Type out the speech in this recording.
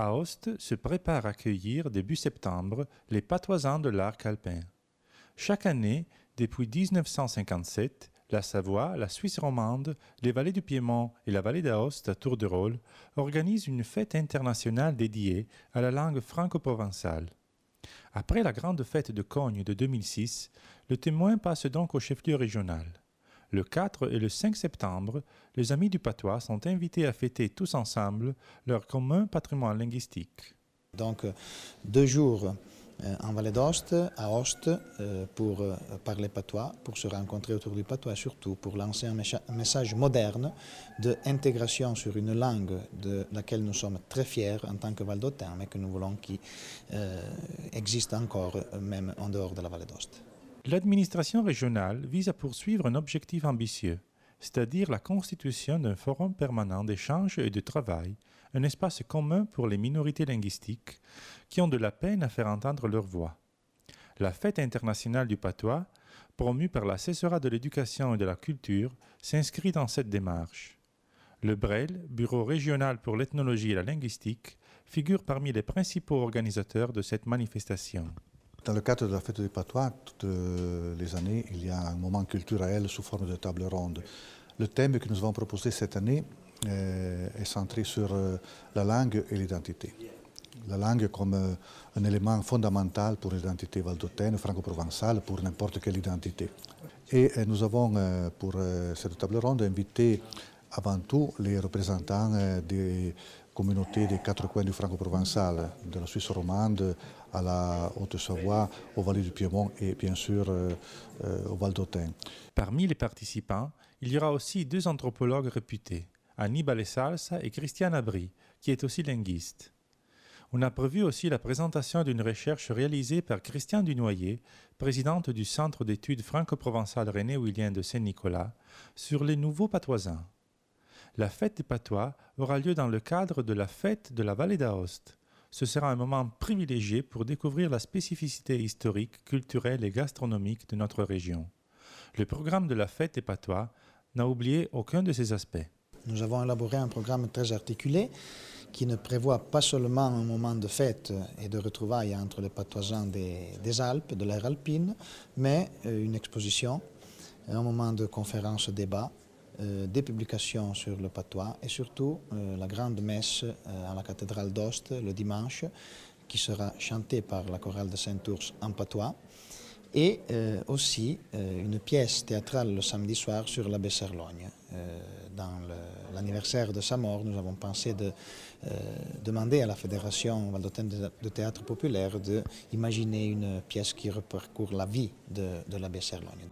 Aoste se prépare à accueillir début septembre les patoisans de l'arc alpin. Chaque année, depuis 1957, la Savoie, la Suisse romande, les vallées du Piémont et la vallée d'Aoste à Tour de Rôle organisent une fête internationale dédiée à la langue franco-provençale. Après la grande fête de Cogne de 2006, le témoin passe donc au chef-lieu régional. Le 4 et le 5 septembre, les amis du patois sont invités à fêter tous ensemble leur commun patrimoine linguistique. Donc, deux jours euh, en Vallée d'Ost, à Ost euh, pour euh, parler patois, pour se rencontrer autour du patois, surtout pour lancer un message moderne d'intégration sur une langue de laquelle nous sommes très fiers en tant que Val mais que nous voulons qu'il existe encore, même en dehors de la Vallée d'Ost. L'administration régionale vise à poursuivre un objectif ambitieux c'est-à-dire la constitution d'un forum permanent d'échange et de travail, un espace commun pour les minorités linguistiques qui ont de la peine à faire entendre leur voix. La fête internationale du patois, promue par l'assessorat de l'éducation et de la culture, s'inscrit dans cette démarche. Le BREL, Bureau régional pour l'ethnologie et la linguistique, figure parmi les principaux organisateurs de cette manifestation. Dans le cadre de la fête des patois, toutes euh, les années, il y a un moment culturel sous forme de table ronde. Le thème que nous avons proposé cette année euh, est centré sur euh, la langue et l'identité. La langue comme un élément fondamental pour l'identité valdotaine, franco-provençale, pour n'importe quelle identité. Et nous avons, pour cette table ronde, invité avant tout les représentants des communauté des quatre coins du franco-provençal, de la Suisse romande à la Haute-Savoie, au vallée du Piémont et bien sûr euh, euh, au Val d'Autun. Parmi les participants, il y aura aussi deux anthropologues réputés, Annie Salsa et Christiane Abri, qui est aussi linguiste. On a prévu aussi la présentation d'une recherche réalisée par Christian Dunoyer, présidente du Centre d'études franco-provençal René-William de Saint-Nicolas, sur les nouveaux patoisins. La fête des patois aura lieu dans le cadre de la fête de la vallée d'Aoste. Ce sera un moment privilégié pour découvrir la spécificité historique, culturelle et gastronomique de notre région. Le programme de la fête des patois n'a oublié aucun de ces aspects. Nous avons élaboré un programme très articulé qui ne prévoit pas seulement un moment de fête et de retrouvailles entre les patoisans des, Alpes, de l'air alpine, mais euh, une exposition, un moment de conférence, débat, euh, des publications sur le patois et surtout euh, la grande messe euh, à la cathédrale d'Ost le dimanche qui sera chantée par la chorale de Saint-Ours en patois et aussi une pièce théâtrale le samedi soir sur l'abbé Serlogne. dans l'anniversaire de sa mort, nous avons pensé de demander à la Fédération valdôtaine de théâtre populaire d'imaginer une pièce qui reparcourt la vie de, de l'abbé Serlogne.